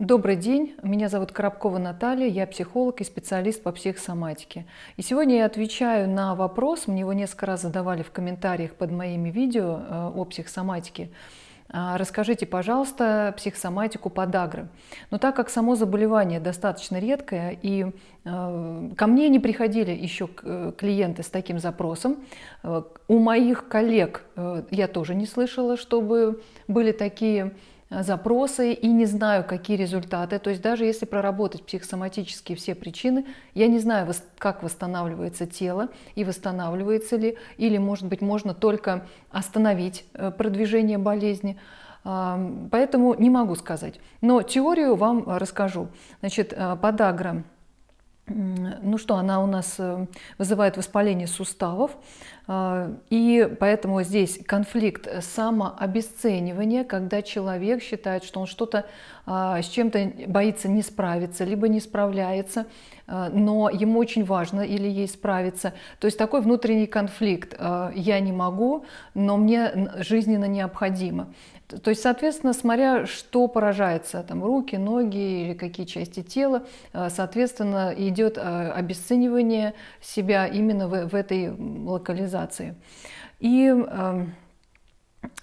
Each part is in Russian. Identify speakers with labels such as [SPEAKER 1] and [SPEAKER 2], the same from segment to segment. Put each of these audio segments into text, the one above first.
[SPEAKER 1] Добрый день, меня зовут Коробкова Наталья, я психолог и специалист по психосоматике. И сегодня я отвечаю на вопрос, мне его несколько раз задавали в комментариях под моими видео э, о психосоматике. А, расскажите, пожалуйста, психосоматику подагры. Но так как само заболевание достаточно редкое, и э, ко мне не приходили еще э, клиенты с таким запросом, у моих коллег я тоже не слышала, чтобы были такие Э, запросы и не знаю, какие результаты. То есть даже если проработать психосоматические все причины, я не знаю, как восстанавливается тело и восстанавливается ли, или, может быть, можно только остановить э, продвижение болезни. Поэтому не могу сказать. Но теорию вам расскажу. Значит, э, подагра ну что, она у нас э, вызывает воспаление суставов, э, и поэтому здесь конфликт самообесценивания, когда человек считает, что он что-то а, с чем-то боится не справиться, либо не справляется, э, но ему очень важно или ей справиться. То есть такой внутренний конфликт «я не могу, но мне жизненно необходимо». То есть, соответственно, смотря что поражается, там руки, ноги или какие части тела, соответственно, идет обесценивание себя именно в, в этой локализации. И э,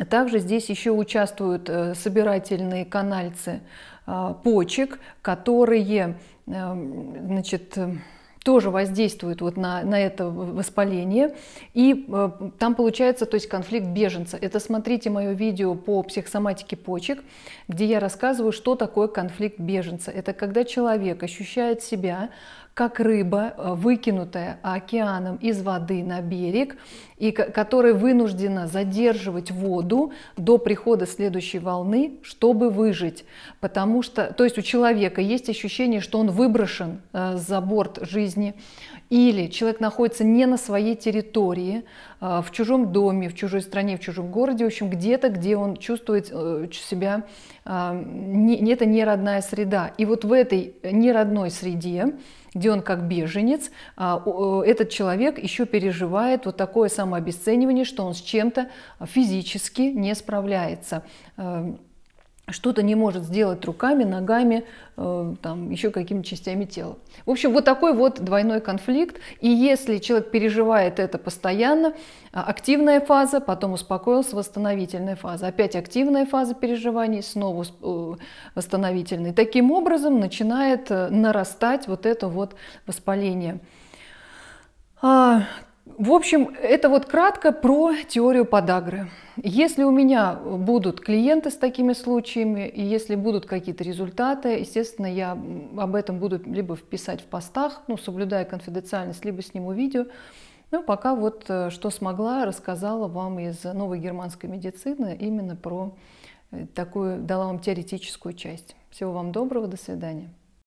[SPEAKER 1] также здесь еще участвуют э, собирательные канальцы э, почек, которые эм, значит, э, тоже воздействует вот на, на это воспаление. И э, там получается то есть конфликт беженца. Это смотрите мое видео по психосоматике почек, где я рассказываю, что такое конфликт беженца. Это когда человек ощущает себя как рыба, э, выкинутая океаном из воды на берег, и которая вынуждена задерживать воду до прихода следующей волны, чтобы выжить. Потому что, то есть у человека есть ощущение, что он выброшен э, за борт жизни, или человек находится не на своей территории, а, в чужом доме, в чужой стране, в чужом городе, в общем, где-то, где он чувствует э, себя, а, не это не родная среда. И вот в этой э, неродной среде, где он как беженец, а, этот человек еще переживает вот такое самообесценивание, что он с чем-то физически не справляется. Э, что-то не может сделать руками, ногами, э, там, еще какими-то частями тела. В общем, вот такой вот двойной конфликт. И если человек переживает это постоянно, а, активная фаза, потом успокоился, восстановительная фаза, опять активная фаза переживаний, снова э, восстановительный. Таким образом начинает э, нарастать вот это вот воспаление. А, в общем, это вот кратко про теорию подагры. Если у меня будут клиенты с такими случаями, и если будут какие-то результаты, естественно, я об этом буду либо вписать в постах, ну, соблюдая конфиденциальность, либо сниму видео. Ну, пока вот э, что смогла, рассказала вам из новой германской медицины именно про э, такую, дала вам теоретическую часть. Всего вам доброго, до свидания.